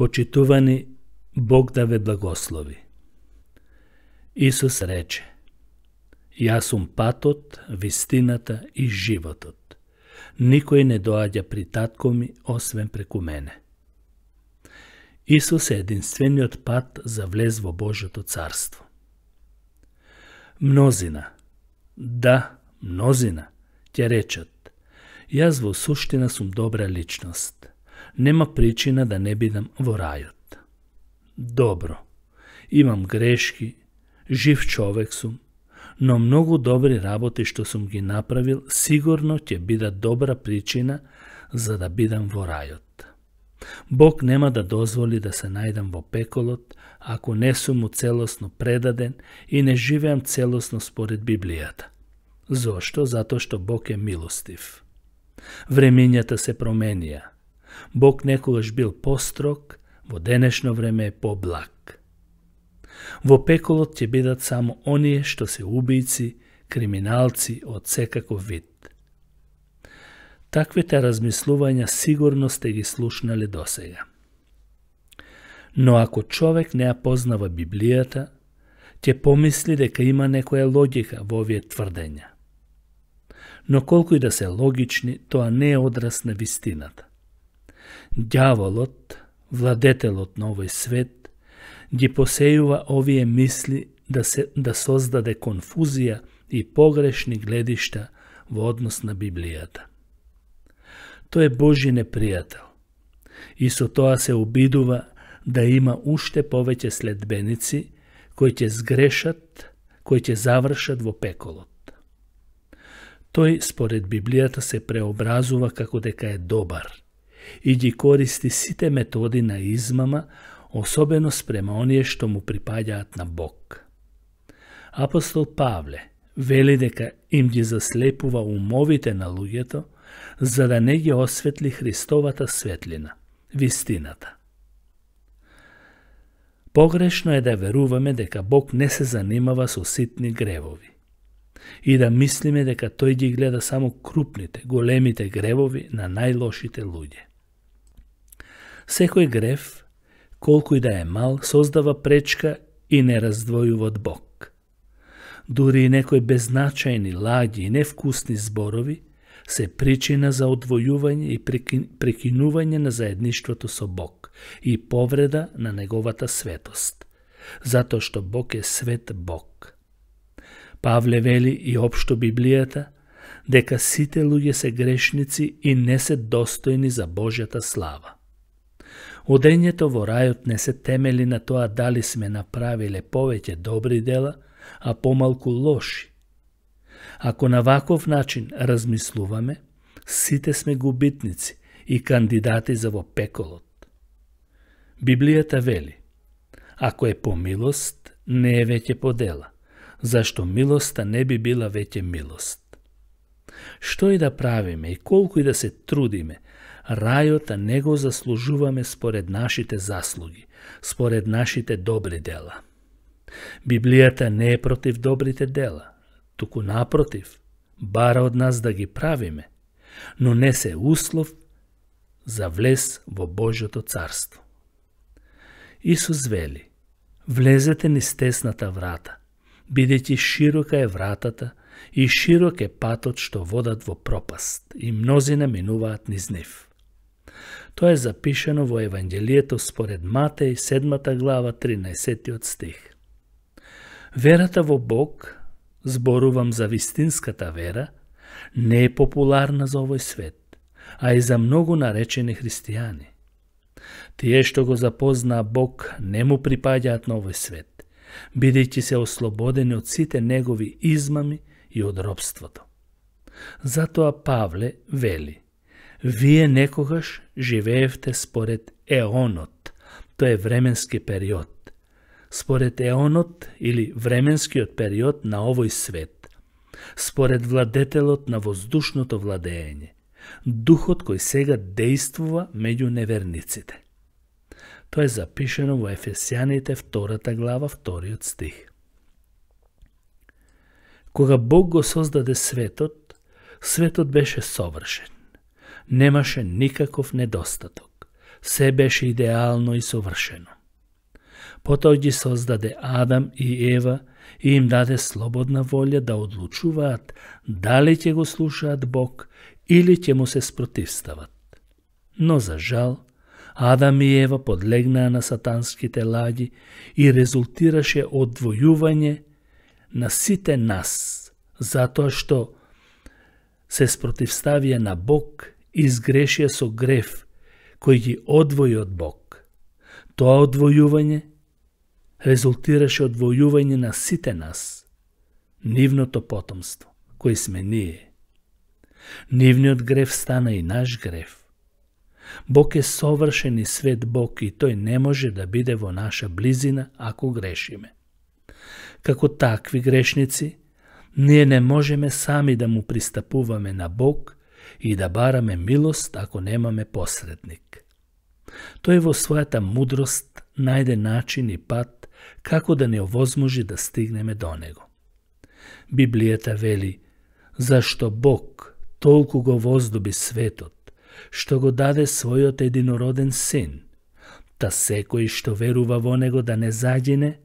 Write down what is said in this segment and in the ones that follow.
Почитувани, Бог да ве благослови. Исус рече, Јас сум патот, вистината и животот. Никој не доаѓа при татко ми, освен преку мене. Исус е единствениот пат за влез во Божјото царство. Мнозина, да, мнозина, ќе речат, јас во суштина сум добра личност – нема причина да не бидам во рајот. Добро, имам грешки, жив човек сум, но многу добри работи што сум ги направил сигурно ќе бидат добра причина за да бидам во рајот. Бог нема да дозволи да се најдам во пеколот ако не сум му целосно предаден и не живеам целосно според Библијата. Зошто? Затоа што Бог е милостив. Времењата се променија. Бог некогаш бил построк, во денешно време е поблаг. Во пеколот ќе бидат само оние што се убијци, криминалци од секаков вид. Таквите размислувања сигурно сте ги слушнале досега. Но ако човек не ја познава Библијата, ќе помисли дека има некоја логика во овие тврдења. Но колку и да се логични, тоа не е одрасна на вистината. Дјаволот, владетелот на овој свет, ги посејува овие мисли да, се, да создаде конфузија и погрешни гледишта во однос на Библијата. Тој е Божи непријател и со тоа се обидува да има уште повеќе следбеници кои ќе сгрешат, кои ќе завршат во пеколот. Тој, според Библијата, се преобразува како дека е добар – и ги користи сите методи на измама, особено спрема оние што му припаѓаат на Бог. Апостол Павле вели дека им ги заслепува умовите на луѓето, за да не ги осветли Христовата светлина, вистината. Погрешно е да веруваме дека Бог не се занимава со ситни гревови и да мислиме дека тој ги гледа само крупните, големите гревови на најлошите луѓе. Секој греф, колку и да е мал, создава пречка и не раздвојува од Бог. Дури и некои безначајни лаги и невкусни зборови се причина за одвојување и прекинување на заедништвото со Бог и повреда на неговата светост, затоа што Бог е свет Бог. Павле вели и општо Библијата дека сите луѓе се грешници и не се достојни за Божјата слава. Одењето во рајот не се темели на тоа дали сме направиле повеќе добри дела, а помалку лоши. Ако на ваков начин размислуваме, сите сме губитници и кандидати за во пеколот. Библијата вели, ако е по милост, не е веќе по дела, зашто милоста не би била веќе милост. Што и да правиме и колку и да се трудиме, рајот не го заслужуваме според нашите заслуги, според нашите добри дела. Библијата не е против добрите дела, туку напротив, бара од нас да ги правиме, но не се услов за влез во Божјото царство. Исус вели, влезете ни стесната врата, бидејќи широка е вратата и широк е патот што водат во пропаст, и мнози минуваат низ нив. Тоа е запишено во Евангелието според Матеј 7 глава 13 стих. Верата во Бог, зборувам за вистинската вера, не е популарна за овој свет, а и за многу наречени христијани. Тие што го запознаа Бог не му припаѓаат на овој свет, бидејќи се ослободени од сите негови измами и од робството. Затоа Павле вели, Вие некогаш живеевте според еонот, тоа е временски период. Според еонот или временскиот период на овој свет, според владетелот на воздушното владење, духот кој сега действува меѓу неверниците. Тоа е запишено во Ефесијаните втората глава, вториот стих. Кога Бог го создаде светот, светот беше совршен немаше никаков недостаток. Се беше идеално и совршено. Потоа ги создаде Адам и Ева и им даде слободна волја да одлучуваат дали ќе го слушаат Бог или ќе му се спротивстават. Но за жал, Адам и Ева подлегнаа на сатанските лаги и резултираше одвојување на сите нас, затоа што се спротивставија на Бог изгрешија со греф, кој ги одвои од Бог. Тоа одвојување резултираше одвојување на сите нас, нивното потомство, кој сме ние. Нивниот греф стана и наш греф. Бог е совршен и свет Бог и тој не може да биде во наша близина ако грешиме. Како такви грешници, ние не можеме сами да му пристапуваме на Бог и да бараме милост ако немаме посредник. Тој во својата мудрост најде начин и пат како да не овозможи да стигнеме до него. Библијата вели, зашто Бог толку го воздуби светот, што го даде својот единороден син, та секој што верува во него да не загине,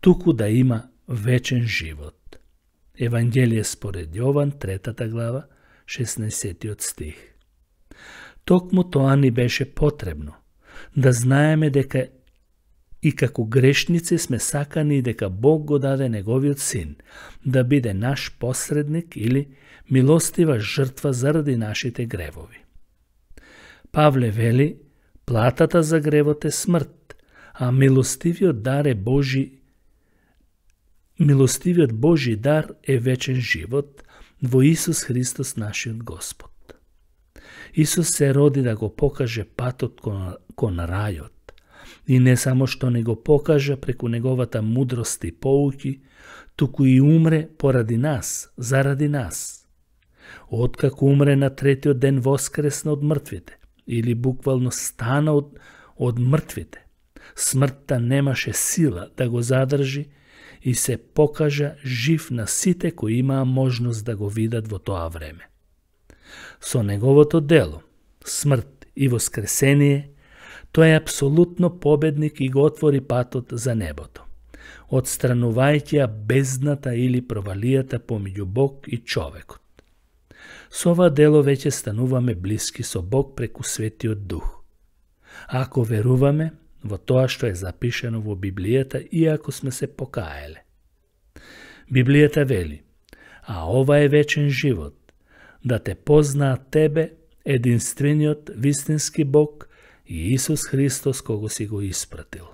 туку да има вечен живот. Евангелие според Јован, третата глава, 16 стих. Токму тоа ни беше потребно, да знаеме дека и како грешници сме сакани дека Бог го даде Неговиот Син, да биде наш посредник или милостива жртва заради нашите гревови. Павле вели, платата за гревот е смрт, а милостивиот дар е Божи Милостивиот Божи дар е вечен живот, во Исус Христос нашиот Господ. Исус се роди да го покаже патот кон, кон рајот. И не само што не го покажа преку неговата мудрост и поуки, туку и умре поради нас, заради нас. Откако умре на третиот ден воскресна од мртвите, или буквално стана од, од мртвите, смртта немаше сила да го задржи и се покажа жив на сите кои имаа можност да го видат во тоа време. Со неговото дело, смрт и воскресение, тој е апсолутно победник и го отвори патот за небото, отстранувајќи ја бездната или провалијата помеѓу Бог и човекот. Со ова дело веќе стануваме блиски со Бог преку Светиот Дух. Ако веруваме, во тоа што е запишено во Библијата, иако сме се покаеле. Библијата вели, а ова е вечен живот, да те познаат тебе, единствениот вистински Бог и Исус Христос кого си го испратил.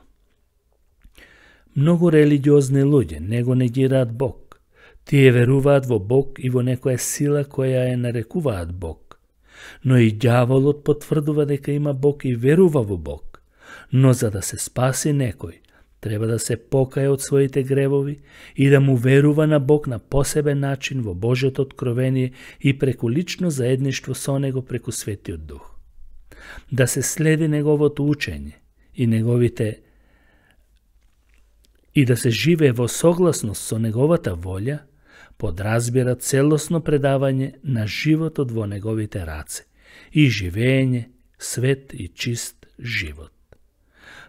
Многу религиозни луѓе не го негираат Бог. Тие веруваат во Бог и во некоја сила која ја нарекуваат Бог. Но и дјаволот потврдува дека има Бог и верува во Бог но за да се спаси некој, треба да се покае од своите гревови и да му верува на Бог на посебен начин во Божето откровение и преку лично заедништво со Него преку Светиот Дух. Да се следи Неговото учење и Неговите и да се живее во согласност со Неговата волја, подразбира целосно предавање на животот во Неговите раце и живење свет и чист живот.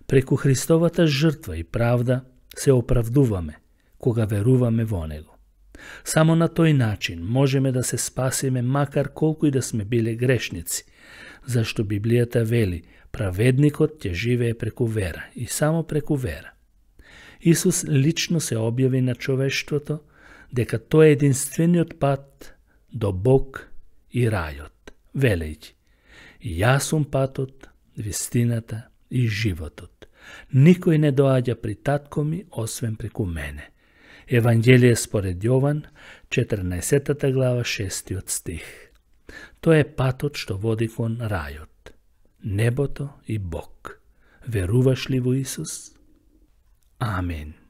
Преку Христовата жртва и правда се оправдуваме, кога веруваме во Него. Само на тој начин можеме да се спасиме макар колку и да сме биле грешници, зашто Библијата вели, праведникот ќе живее преку вера и само преку вера. Исус лично се објави на човештвото дека тоа е единствениот пат до Бог и рајот, велејќи: Јас сум патот, вистината и животот. Никој не доаѓа при татко ми, освен преку мене. Евангелие според Јован, 14 глава, 6 стих. Тоа е патот што води кон рајот, небото и Бог. Веруваш ли во Исус? Амин.